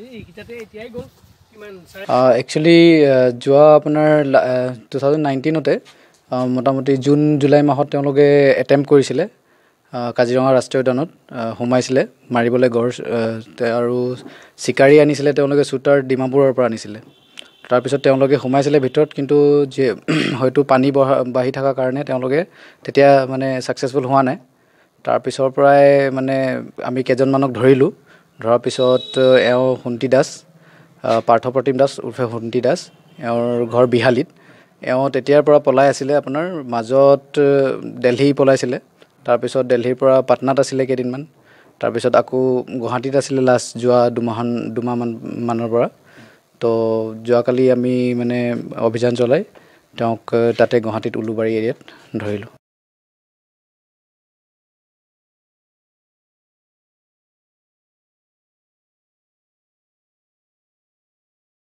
actually যোৱা আপোনাৰ two thousand নাইণ্টিনতে মোটামুটি জুন জুলাই মাহত তেওঁলোকে এটেম্প কৰিছিলে কাজিৰঙা ৰাষ্ট্ৰীয় উদ্যানত সোমাইছিলে মাৰিবলৈ গড় আৰু চিকাৰী আনিছিলে তেওঁলোকে চুটাৰ ডিমাপুৰৰ পৰা আনিছিলে তাৰপিছত তেওঁলোকে সোমাইছিলে ভিতৰত কিন্তু যে হয়তো পানী বঢ়া বাঢ়ি থকাৰ কাৰণে তেওঁলোকে তেতিয়া মানে ছাকচেছফুল হোৱা নাই তাৰপিছৰ পৰাই মানে আমি কেইজনমানক ধৰিলোঁ ধৰাৰ পিছত এওঁ সোণতি দাস পাৰ্থপ্ৰতিম দাস উৰ্ফে সোণতি দাস এওঁৰ ঘৰ বিহালীত এওঁ তেতিয়াৰ পৰা পলাই আছিলে আপোনাৰ মাজত দেলহি পলাইছিলে তাৰপিছত দেলহিৰ পৰা পাটনাত আছিলে কেইদিনমান তাৰপিছত আকৌ গুৱাহাটীত আছিলে লাষ্ট যোৱা দুমাহান দুমাহমান মানৰ পৰা তো যোৱাকালি আমি মানে অভিযান চলাই তেওঁক তাতে গুৱাহাটীত উলুবাৰী এৰিয়াত ধৰিলোঁ